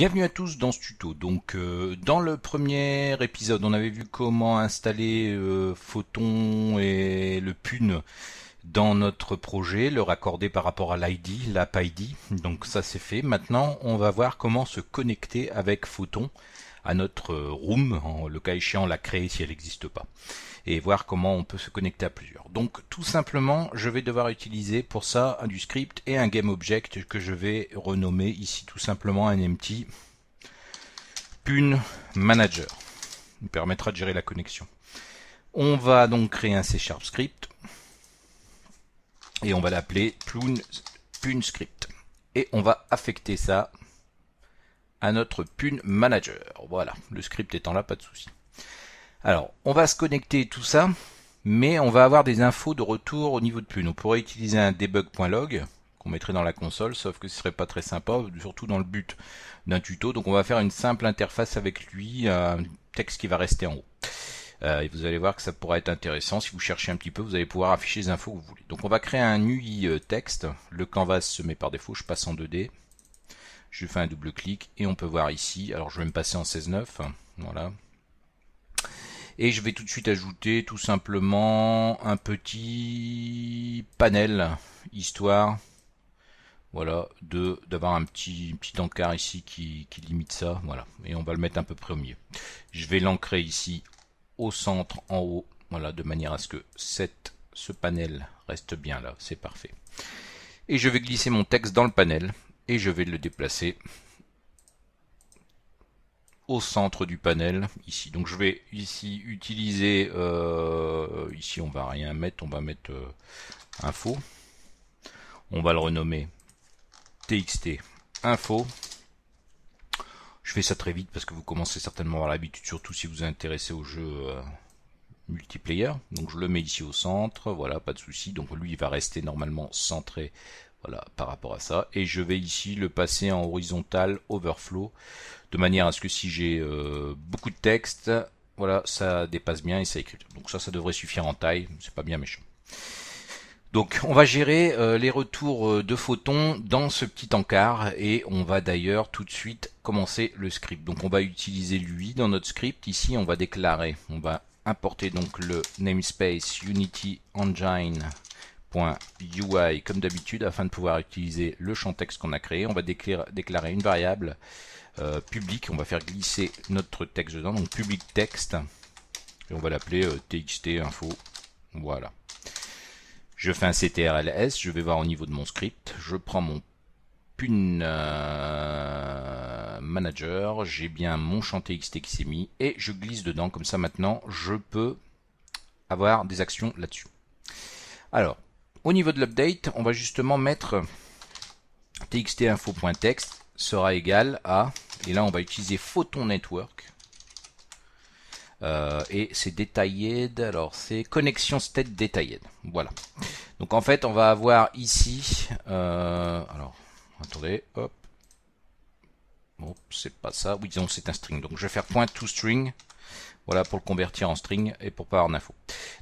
Bienvenue à tous dans ce tuto. Donc euh, dans le premier épisode, on avait vu comment installer euh, Photon et le PUN dans notre projet, le raccorder par rapport à l'ID, l'app ID. Donc ça c'est fait. Maintenant, on va voir comment se connecter avec Photon à notre room, en, le cas échéant la créer si elle n'existe pas, et voir comment on peut se connecter à plusieurs. Donc tout simplement, je vais devoir utiliser pour ça du script et un game object que je vais renommer ici tout simplement un empty pun manager. Il permettra de gérer la connexion. On va donc créer un C Sharp script et on va l'appeler pun script. Et on va affecter ça à notre Pune Manager. Voilà, le script étant là, pas de souci. Alors, on va se connecter tout ça, mais on va avoir des infos de retour au niveau de Pune. On pourrait utiliser un debug.log qu'on mettrait dans la console, sauf que ce serait pas très sympa, surtout dans le but d'un tuto. Donc on va faire une simple interface avec lui, un texte qui va rester en haut. Euh, et vous allez voir que ça pourrait être intéressant. Si vous cherchez un petit peu, vous allez pouvoir afficher les infos que vous voulez. Donc on va créer un UI euh, texte. Le canvas se met par défaut, je passe en 2D. Je fais un double clic et on peut voir ici, alors je vais me passer en 16.9, voilà. Et je vais tout de suite ajouter tout simplement un petit panel, histoire, voilà, de d'avoir un petit, petit encart ici qui, qui limite ça, voilà. Et on va le mettre un peu près au milieu. Je vais l'ancrer ici au centre, en haut, voilà, de manière à ce que cette, ce panel reste bien là, c'est parfait. Et je vais glisser mon texte dans le panel, et je vais le déplacer au centre du panel ici. Donc je vais ici utiliser, euh, ici on va rien mettre, on va mettre euh, info, on va le renommer txt info. Je fais ça très vite parce que vous commencez certainement à avoir l'habitude, surtout si vous êtes intéressé au jeu euh, multiplayer. Donc je le mets ici au centre, voilà, pas de souci. Donc lui, il va rester normalement centré voilà, par rapport à ça. Et je vais ici le passer en horizontal overflow, de manière à ce que si j'ai euh, beaucoup de texte, voilà, ça dépasse bien et ça écrit. Donc ça, ça devrait suffire en taille, c'est pas bien méchant. Donc on va gérer euh, les retours euh, de photons dans ce petit encart et on va d'ailleurs tout de suite commencer le script. Donc on va utiliser lui dans notre script. Ici on va déclarer, on va importer donc le namespace Unity Engine UI comme d'habitude afin de pouvoir utiliser le champ texte qu'on a créé. On va déclarer une variable euh, publique, on va faire glisser notre texte dedans, donc public texte, et on va l'appeler txt_info. Euh, txt info. Voilà. Je fais un ctrls, je vais voir au niveau de mon script, je prends mon pun euh, manager, j'ai bien mon champ txt qui s'est mis, et je glisse dedans, comme ça maintenant je peux avoir des actions là-dessus. Alors, au niveau de l'update, on va justement mettre txtinfo.text sera égal à, et là on va utiliser Photon Network, euh, et c'est détaillé, alors c'est connexion state Detailed, Voilà. Donc en fait, on va avoir ici, euh, alors attendez, hop, bon, oh, c'est pas ça, oui, disons c'est un string. Donc je vais faire point to string voilà pour le convertir en string et pour pas avoir d'info.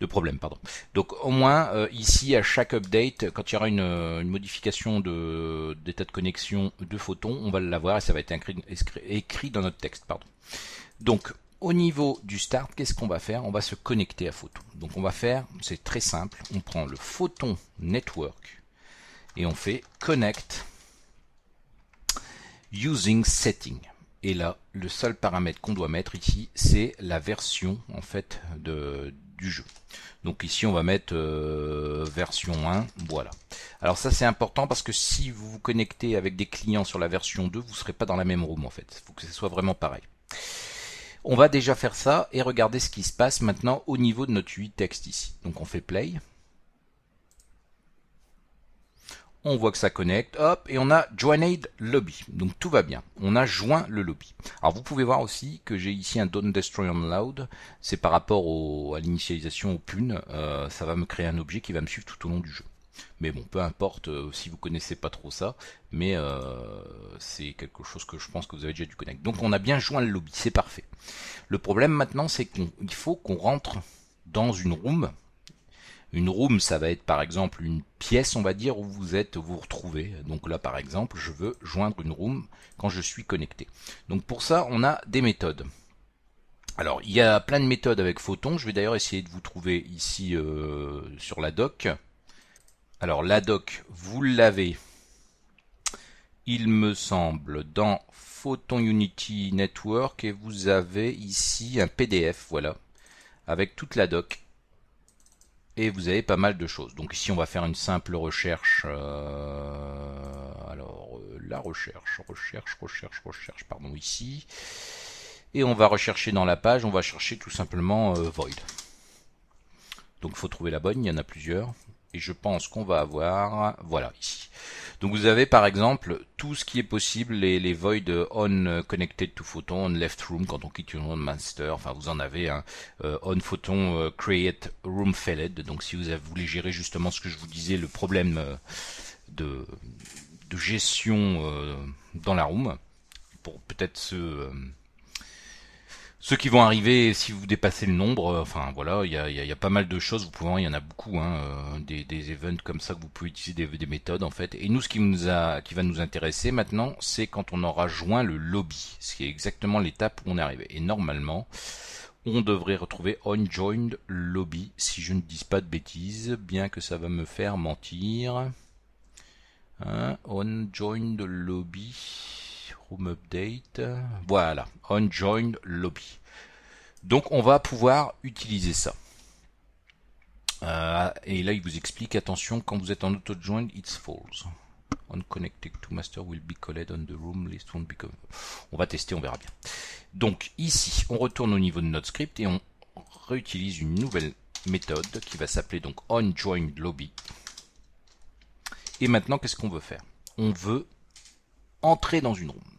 De problème, pardon. Donc au moins euh, ici à chaque update, quand il y aura une, euh, modification de d'état de connexion de Photon, on va l'avoir et ça va être écrit, écrit dans notre texte, pardon. Donc au niveau du start, qu'est-ce qu'on va faire On va se connecter à Photon. Donc on va faire, c'est très simple, on prend le Photon Network et on fait connect using setting. Et là, le seul paramètre qu'on doit mettre ici, c'est la version en fait de, du jeu. Donc ici on va mettre euh, version 1, voilà. Alors ça c'est important parce que si vous vous connectez avec des clients sur la version 2, vous ne serez pas dans la même room en fait. Il faut que ce soit vraiment pareil. On va déjà faire ça et regarder ce qui se passe maintenant au niveau de notre 8 texte ici. Donc on fait play. on voit que ça connecte, hop, et on a join aid Lobby. Donc tout va bien. On a joint le lobby. Alors vous pouvez voir aussi que j'ai ici un Don't Destroy on Loud. C'est par rapport à l'initialisation au PUN. Euh, ça va me créer un objet qui va me suivre tout au long du jeu. Mais bon, peu importe euh, si vous connaissez pas trop ça, mais euh, c'est quelque chose que je pense que vous avez déjà dû connecter. Donc on a bien joint le lobby, c'est parfait. Le problème maintenant, c'est qu'il faut qu'on rentre dans une room une room, ça va être par exemple une pièce, on va dire, où vous êtes, vous retrouvez. Donc là, par exemple, je veux joindre une room quand je suis connecté. Donc pour ça, on a des méthodes. Alors, il y a plein de méthodes avec Photon. Je vais d'ailleurs essayer de vous trouver ici euh, sur la doc. Alors, la doc, vous l'avez, il me semble, dans Photon Unity Network. Et vous avez ici un PDF, voilà, avec toute la doc et vous avez pas mal de choses. Donc ici on va faire une simple recherche. Euh, alors euh, la recherche, recherche, recherche, recherche, pardon ici. Et on va rechercher dans la page, on va chercher tout simplement euh, void. Donc il faut trouver la bonne, il y en a plusieurs. Et je pense qu'on va avoir, voilà ici. Donc vous avez par exemple tout ce qui est possible, les, les voids on connected to photon, on left room quand on quitte une room master, enfin vous en avez un, hein. euh, on photon euh, create room failed Donc si vous voulez gérer justement ce que je vous disais, le problème euh, de, de gestion dans la room, pour peut-être se ceux qui vont arriver, si vous dépassez le nombre, euh, enfin voilà, il y a, pas mal de choses. Vous pouvez, il y en a beaucoup, hein, euh, des, des events comme ça que vous pouvez utiliser des, des, méthodes en fait. Et nous, ce qui nous a, qui va nous intéresser maintenant, c'est quand on aura joint le lobby, ce qui est exactement l'étape où on est arrivé. Et normalement, on devrait retrouver onJoined lobby, si je ne dis pas de bêtises, bien que ça va me faire mentir. Hein, onJoined lobby. Room Update. Voilà, on join lobby. Donc on va pouvoir utiliser ça. Euh, et là, il vous explique, attention, quand vous êtes en auto-join, it's false. connected to master will be called on the room list won't On va tester, on verra bien. Donc ici, on retourne au niveau de notre script et on réutilise une nouvelle méthode qui va s'appeler donc lobby. Et maintenant, qu'est-ce qu'on veut faire On veut entrer dans une room.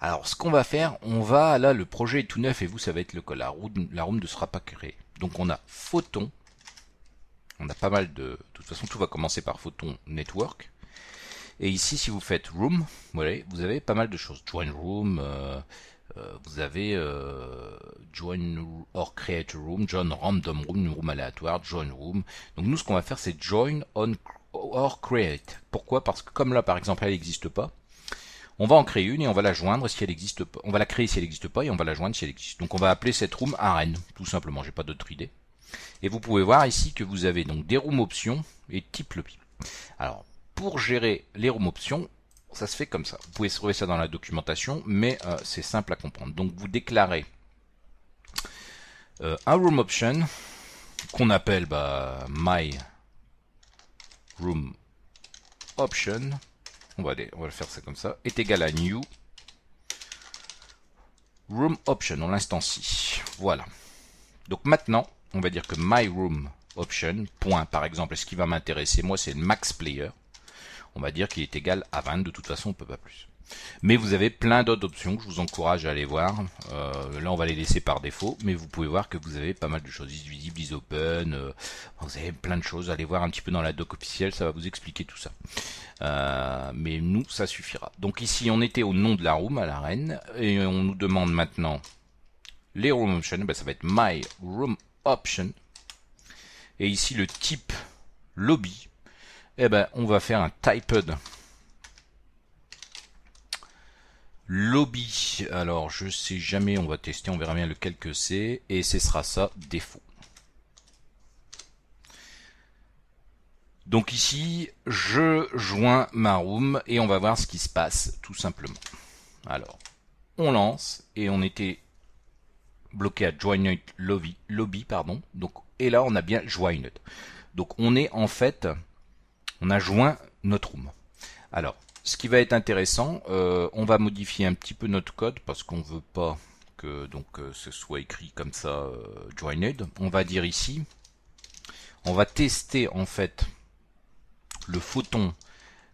Alors ce qu'on va faire, on va, là le projet est tout neuf et vous ça va être le cas, la room, la ne sera pas créée. Donc on a Photon, on a pas mal de... De toute façon tout va commencer par Photon Network. Et ici si vous faites Room, vous avez pas mal de choses. Join Room, euh, euh, vous avez euh, Join or Create Room, Join Random Room, une room aléatoire, Join Room. Donc nous ce qu'on va faire c'est Join on or Create. Pourquoi Parce que comme là par exemple elle n'existe pas, on va en créer une et on va la joindre si elle existe On va la créer si elle n'existe pas et on va la joindre si elle existe. Donc on va appeler cette room arène, tout simplement, j'ai pas d'autre idée. Et vous pouvez voir ici que vous avez donc des room options et type lobby. Alors, pour gérer les room options, ça se fait comme ça. Vous pouvez trouver ça dans la documentation, mais euh, c'est simple à comprendre. Donc vous déclarez euh, un room option qu'on appelle bah, my room option on va le faire ça comme ça, est égal à new room option, on l'instancie. Voilà. Donc maintenant, on va dire que my room option, point par exemple, ce qui va m'intéresser moi c'est le max player, on va dire qu'il est égal à 20, de toute façon on peut pas plus. Mais vous avez plein d'autres options, que je vous encourage à aller voir. Euh, là, on va les laisser par défaut, mais vous pouvez voir que vous avez pas mal de choses. Visible, is open, euh, vous avez plein de choses. Allez voir un petit peu dans la doc officielle, ça va vous expliquer tout ça. Euh, mais nous, ça suffira. Donc ici, on était au nom de la room, à la reine, et on nous demande maintenant les room options. Ben, ça va être my room option. Et ici, le type lobby. Eh ben, on va faire un typed. Lobby, alors je sais jamais, on va tester, on verra bien lequel que c'est, et ce sera ça, défaut. Donc ici, je joins ma room et on va voir ce qui se passe, tout simplement. Alors, on lance et on était bloqué à join Lobby, lobby pardon. Donc, et là, on a bien Joined. Donc, on est en fait, on a joint notre room. Alors, ce qui va être intéressant, euh, on va modifier un petit peu notre code parce qu'on ne veut pas que donc euh, ce soit écrit comme ça euh, joined. On va dire ici, on va tester en fait le photon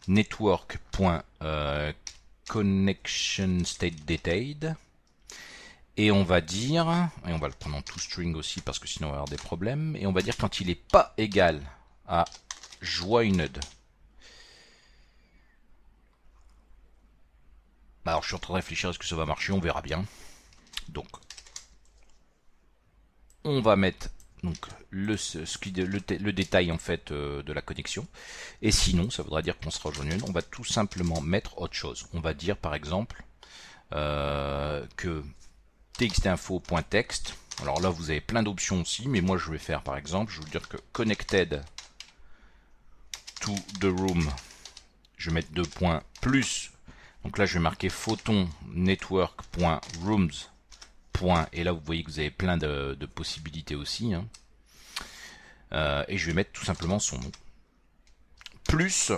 network.connectionStateDetailed, et on va dire, et on va le prendre en toString aussi parce que sinon on va avoir des problèmes, et on va dire quand il n'est pas égal à joined Bah, alors je suis en train de réfléchir à ce que ça va marcher, on verra bien. Donc on va mettre donc le, ce le, détail en fait euh, de la connexion. Et sinon, ça voudra dire qu'on sera rejoint On va tout simplement mettre autre chose. On va dire par exemple euh, que txtinfo.text. Alors là, vous avez plein d'options aussi, mais moi je vais faire par exemple, je vais dire que connected to the room, je vais mettre deux points plus donc là, je vais marquer PhotonNetwork.Rooms. » Et là, vous voyez que vous avez plein de, possibilités aussi. Hein. Euh, et je vais mettre tout simplement son nom. Plus,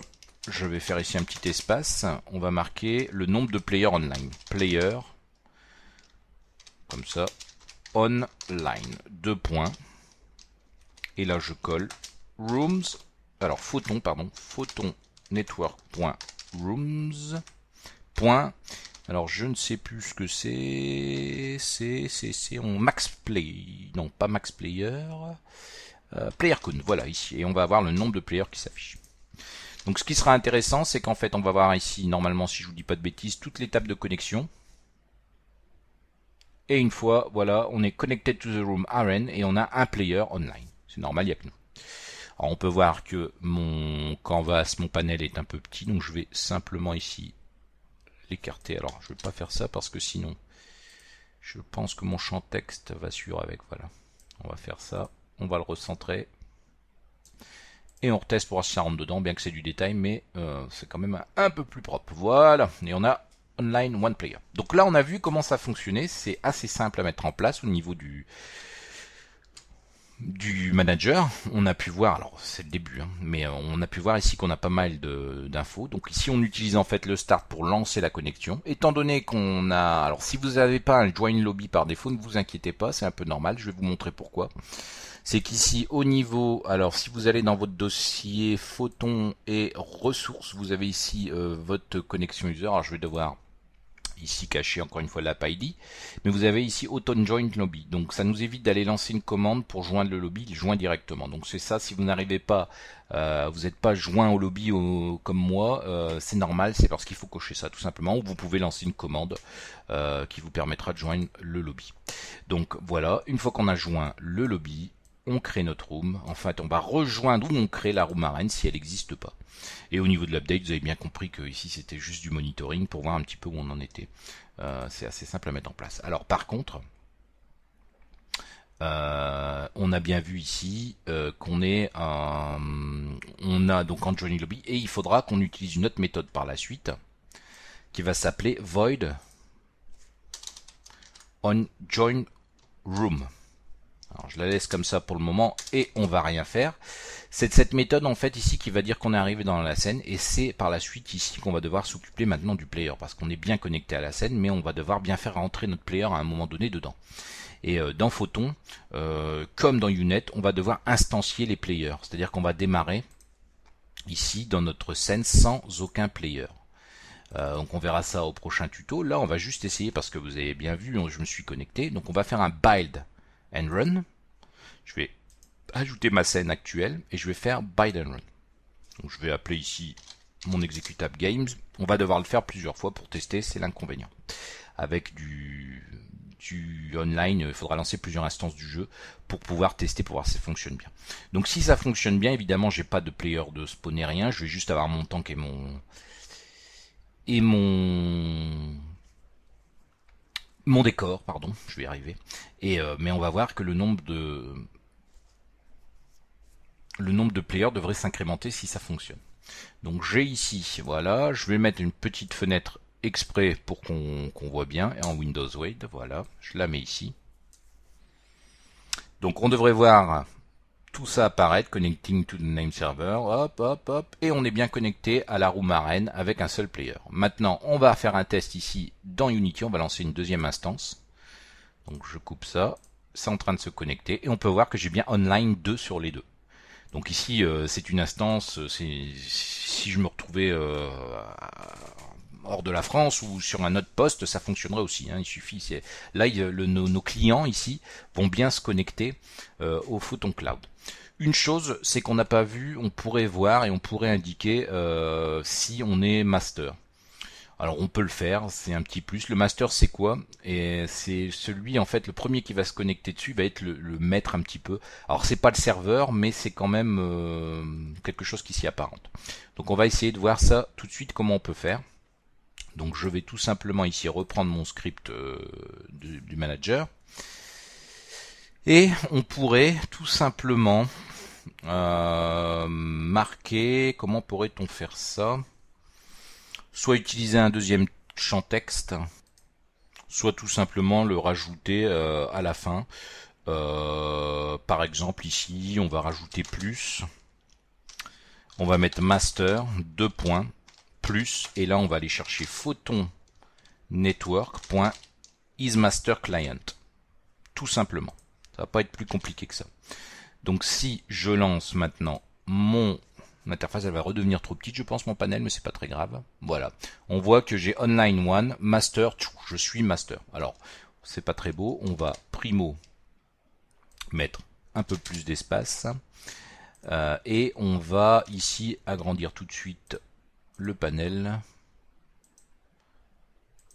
je vais faire ici un petit espace. On va marquer le nombre de players online. Player, comme ça, online. Deux points. Et là, je colle rooms. Alors, photon, pardon. Photon Point, Alors je ne sais plus ce que c'est. C'est c'est c'est on max play. Non, pas max player. Euh, player count, voilà ici. Et on va avoir le nombre de players qui s'affiche. Donc ce qui sera intéressant, c'est qu'en fait on va voir ici, normalement si je vous dis pas de bêtises, toutes les de connexion. Et une fois, voilà, on est connected to the room RN et on a un player online. C'est normal, il n'y a que nous. Alors on peut voir que mon canvas, mon panel est un peu petit, donc je vais simplement ici l'écarter. Alors, je vais pas faire ça parce que sinon, je pense que mon champ texte va suivre avec. Voilà. On va faire ça. On va le recentrer. Et on reteste pour voir si ça rentre dedans, bien que c'est du détail, mais euh, c'est quand même un peu plus propre. Voilà. Et on a Online One Player. Donc là, on a vu comment ça fonctionnait. C'est assez simple à mettre en place au niveau du, du manager, on a pu voir, alors c'est le début, hein, mais euh, on a pu voir ici qu'on a pas mal d'infos. Donc ici on utilise en fait le start pour lancer la connexion. Étant donné qu'on a, alors si vous n'avez pas un join lobby par défaut, ne vous inquiétez pas, c'est un peu normal, je vais vous montrer pourquoi. C'est qu'ici au niveau, alors si vous allez dans votre dossier Photon et ressources, vous avez ici euh, votre connexion user, alors je vais devoir ici caché encore une fois l'app ID, mais vous avez ici Auton Joint Lobby. Donc ça nous évite d'aller lancer une commande pour joindre le lobby, il joint directement. Donc c'est ça, si vous n'arrivez pas, euh, vous n'êtes pas joint au lobby comme moi, euh, c'est normal, c'est parce qu'il faut cocher ça tout simplement, ou vous pouvez lancer une commande euh, qui vous permettra de joindre le lobby. Donc voilà, une fois qu'on a joint le lobby, on crée notre room. En fait, on va rejoindre ou on crée la room arène si elle n'existe pas. Et au niveau de l'update, vous avez bien compris que ici c'était juste du monitoring pour voir un petit peu où on en était. Euh, c'est assez simple à mettre en place. Alors par contre, euh, on a bien vu ici euh, qu'on est on a donc en joining lobby et il faudra qu'on utilise une autre méthode par la suite qui va s'appeler void on room je la laisse comme ça pour le moment et on va rien faire. C'est cette méthode en fait ici qui va dire qu'on est arrivé dans la scène et c'est par la suite ici qu'on va devoir s'occuper maintenant du player parce qu'on est bien connecté à la scène mais on va devoir bien faire rentrer notre player à un moment donné dedans. Et euh, dans Photon, euh, comme dans Unet, on va devoir instancier les players. C'est-à-dire qu'on va démarrer ici dans notre scène sans aucun player. Euh, donc on verra ça au prochain tuto. Là, on va juste essayer parce que vous avez bien vu, je me suis connecté. Donc on va faire un build and run. Je vais ajouter ma scène actuelle et je vais faire bind and run. Donc je vais appeler ici mon exécutable games. On va devoir le faire plusieurs fois pour tester, c'est l'inconvénient. Avec du, du online, il faudra lancer plusieurs instances du jeu pour pouvoir tester, pour voir si ça fonctionne bien. Donc si ça fonctionne bien, évidemment, j'ai pas de player de spawner rien, je vais juste avoir mon tank et mon et mon mon décor, pardon, je vais y arriver. Et euh, mais on va voir que le nombre de le nombre de players devrait s'incrémenter si ça fonctionne. Donc j'ai ici, voilà, je vais mettre une petite fenêtre exprès pour qu'on voit bien en Windows Wade, voilà, je la mets ici. Donc on devrait voir tout ça apparaît, connecting to the name server, hop, hop, hop, et on est bien connecté à la roue arène avec un seul player. Maintenant, on va faire un test ici dans Unity, on va lancer une deuxième instance. Donc je coupe ça, c'est en train de se connecter, et on peut voir que j'ai bien online 2 sur les deux. Donc ici, euh, c'est une instance, euh, si je me retrouvais euh, hors de la France ou sur un autre poste, ça fonctionnerait aussi. Hein. il suffit. Là, le, nos, clients ici vont bien se connecter euh, au Photon Cloud. Une chose, c'est qu'on n'a pas vu, on pourrait voir et on pourrait indiquer euh, si on est master. Alors on peut le faire, c'est un petit plus. Le master c'est quoi Et c'est celui en fait, le premier qui va se connecter dessus va être le, maître un petit peu. Alors c'est pas le serveur, mais c'est quand même euh, quelque chose qui s'y apparente. Donc on va essayer de voir ça tout de suite comment on peut faire. Donc je vais tout simplement ici reprendre mon script euh, du, manager. Et on pourrait tout simplement euh, marquer, comment pourrait-on faire ça Soit utiliser un deuxième champ texte, soit tout simplement le rajouter euh, à la fin. par exemple ici, on va rajouter plus. On va mettre master, deux points plus, et là on va aller chercher photon network.ismasterclient. Tout simplement. Ça va pas être plus compliqué que ça. Donc si je lance maintenant mon interface, elle va redevenir trop petite, je pense, mon panel, mais c'est pas très grave. Voilà. On voit que j'ai online one, master, je suis master. Alors, c'est pas très beau. On va primo mettre un peu plus d'espace. Euh, et on va ici agrandir tout de suite le panel.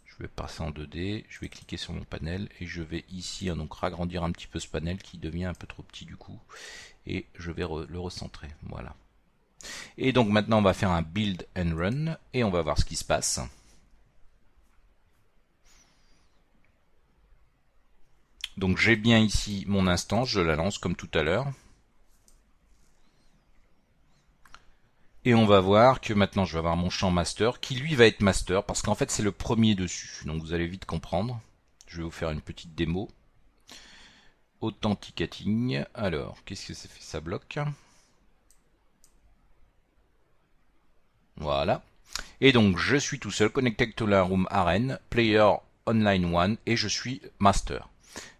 Je vais passer en 2D, je vais cliquer sur mon panel et je vais ici hein, donc agrandir un petit peu ce panel qui devient un peu trop petit du coup et je vais le recentrer. Voilà. Et donc maintenant on va faire un build and run et on va voir ce qui se passe. Donc j'ai bien ici mon instance, je la lance comme tout à l'heure. Et on va voir que maintenant je vais avoir mon champ master qui lui va être master parce qu'en fait c'est le premier dessus. Donc vous allez vite comprendre. Je vais vous faire une petite démo. Authenticating. Alors, qu'est-ce que ça fait Ça bloque. Voilà. Et donc je suis tout seul, connecté to la room arène, player online one et je suis master.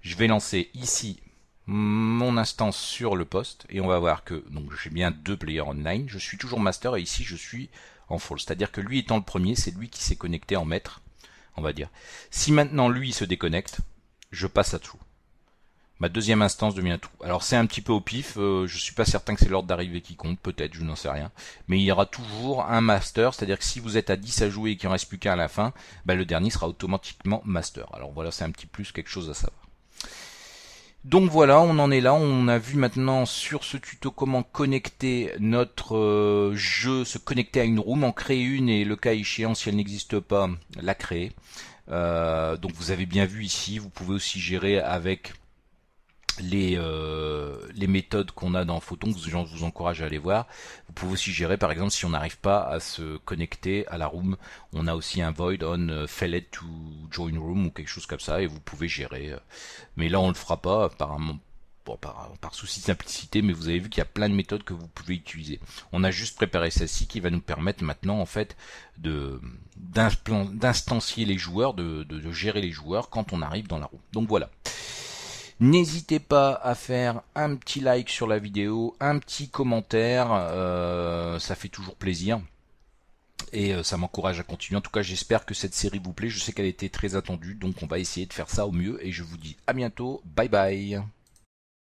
Je vais lancer ici mon instance sur le poste et on va voir que donc j'ai bien deux players online. Je suis toujours master et ici je suis en full. C'est-à-dire que lui étant le premier, c'est lui qui s'est connecté en maître, on va dire. Si maintenant lui se déconnecte, je passe à tout. Ma deuxième instance devient tout. Alors c'est un petit peu au pif, euh, je suis pas certain que c'est l'ordre d'arrivée qui compte, peut-être, je n'en sais rien. Mais il y aura toujours un master, c'est-à-dire que si vous êtes à 10 à jouer et qu'il en reste plus qu'un à la fin, bah, le dernier sera automatiquement master. Alors voilà, c'est un petit plus, quelque chose à savoir. Donc voilà, on en est là, on a vu maintenant sur ce tuto comment connecter notre euh, jeu, se connecter à une room, en créer une et le cas échéant si elle n'existe pas, la créer. Euh, donc vous avez bien vu ici, vous pouvez aussi gérer avec les, euh, les méthodes qu'on a dans Photon, que je vous encourage à aller voir. Vous pouvez aussi gérer, par exemple, si on n'arrive pas à se connecter à la room, on a aussi un void on euh, failed to join room ou quelque chose comme ça, et vous pouvez gérer. Euh. Mais là, on le fera pas, apparemment, par, par, souci de simplicité, mais vous avez vu qu'il y a plein de méthodes que vous pouvez utiliser. On a juste préparé celle-ci qui va nous permettre maintenant en fait de d'instancier les joueurs, de, gérer les joueurs quand on arrive dans la room Donc voilà. N'hésitez pas à faire un petit like sur la vidéo, un petit commentaire, euh, ça fait toujours plaisir. Et euh, ça m'encourage à continuer. En tout cas, j'espère que cette série vous plaît. Je sais qu'elle était très attendue, donc on va essayer de faire ça au mieux. Et je vous dis à bientôt. Bye bye.